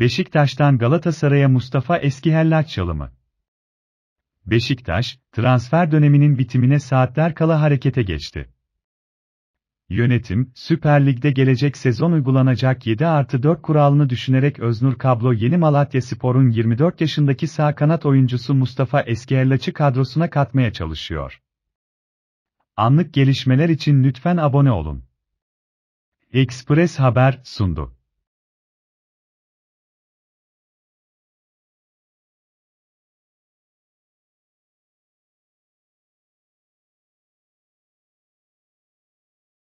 Beşiktaş'tan Galatasaray'a Mustafa Eskihellaç çalımı. Beşiktaş, transfer döneminin bitimine saatler kala harekete geçti. Yönetim, Süper Lig'de gelecek sezon uygulanacak 7 artı 4 kuralını düşünerek Öznur Kablo Yeni Malatya Spor'un 24 yaşındaki sağ kanat oyuncusu Mustafa Eskiherlaç'ı kadrosuna katmaya çalışıyor. Anlık gelişmeler için lütfen abone olun. Express Haber sundu.